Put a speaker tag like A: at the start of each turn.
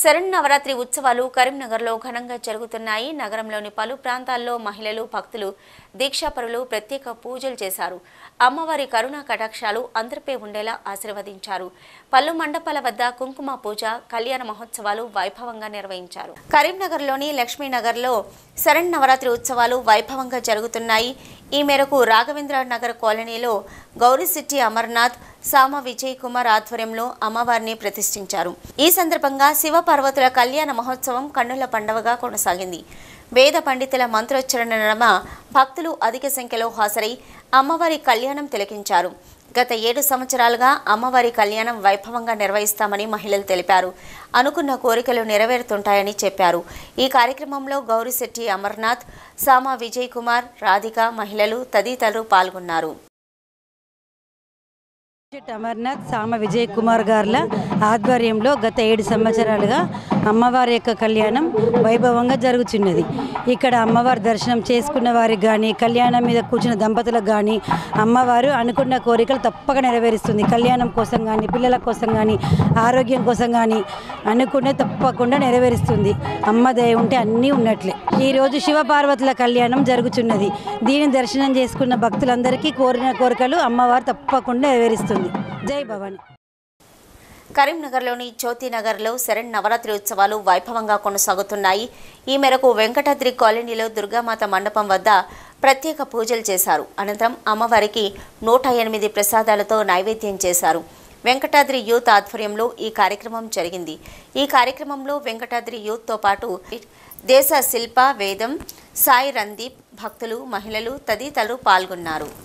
A: శరణ్ నవరాత్రి ఉత్సవాలు కరీంనగర్లో ఘనంగా జరుగుతున్నాయి నగరంలోని పలు ప్రాంతాల్లో మహిళలు భక్తులు దీక్షాపరులు ప్రత్యేక పూజలు చేశారు అమ్మవారి కరుణా కటాక్షాలు అందరిపై ఉండేలా ఆశీర్వదించారు పలు మండపాల వద్ద కుంకుమ పూజ కళ్యాణ మహోత్సవాలు వైభవంగా నిర్వహించారు కరీంనగర్లోని లక్ష్మీనగర్లో శరణ్ నవరాత్రి ఉత్సవాలు వైభవంగా జరుగుతున్నాయి ఈ మేరకు రాఘవేంద్ర నగర్ కాలనీలో సిట్టి అమర్నాథ్ సామ విజయ్ కుమార్ ఆధ్వర్యంలో అమ్మవారిని ప్రతిష్ఠించారు ఈ సందర్భంగా శివ పార్వతుల కళ్యాణ మహోత్సవం కన్నుల పండవగా కొనసాగింది వేద పండితుల మంత్రోచ్చరణ నడమ భక్తులు అధిక సంఖ్యలో హాజరై అమ్మవారి కళ్యాణం తిలకించారు గత ఏడు సంవత్సరాలుగా అమ్మవారి కళ్యాణం వైభవంగా నిర్వహిస్తామని మహిళలు తెలిపారు అనుకున్న కోరికలు నెరవేరుతుంటాయని చెప్పారు ఈ కార్యక్రమంలో గౌరీశెట్టి అమర్నాథ్ సామా విజయ్ కుమార్ రాధిక మహిళలు తదితరులు పాల్గొన్నారు
B: అమర్నాథ్ సామ విజయ్ కుమార్ గార్ల ఆధ్వర్యంలో గత ఏడు సంవత్సరాలుగా అమ్మవారి యొక్క కళ్యాణం వైభవంగా జరుగుతున్నది ఇక్కడ అమ్మవారి దర్శనం చేసుకున్న వారికి కానీ కళ్యాణం మీద కూర్చున్న దంపతులకు కానీ అమ్మవారు అనుకున్న కోరికలు తప్పక నెరవేరుస్తుంది కళ్యాణం కోసం కానీ పిల్లల కోసం కానీ ఆరోగ్యం కోసం కానీ అనుకున్న తప్పకుండా నెరవేరుస్తుంది అమ్మ దయ ఉంటే అన్నీ ఉన్నట్లే ఈరోజు శివపార్వతుల కళ్యాణం జరుగుతున్నది దీని దర్శనం చేసుకున్న భక్తులందరికీ కోరిన కోరికలు అమ్మవారు తప్పకుండా నెరవేరుస్తుంది
A: జై భవానీ కరీంనగర్లోని జ్యోతినగర్లో శరణ్ నవరాత్రి ఉత్సవాలు వైభవంగా కొనసాగుతున్నాయి ఈ మేరకు వెంకటాద్రి కాలనీలో దుర్గామాత మండపం వద్ద ప్రత్యేక పూజలు చేశారు అనంతరం అమ్మవారికి నూట ఎనిమిది ప్రసాదాలతో నైవేద్యం చేశారు వెంకటాద్రి యూత్ ఆధ్వర్యంలో ఈ కార్యక్రమం జరిగింది ఈ కార్యక్రమంలో వెంకటాద్రి యూత్తో పాటు దేశ శిల్ప వేదం సాయి రందీప్ భక్తులు మహిళలు తదితరులు పాల్గొన్నారు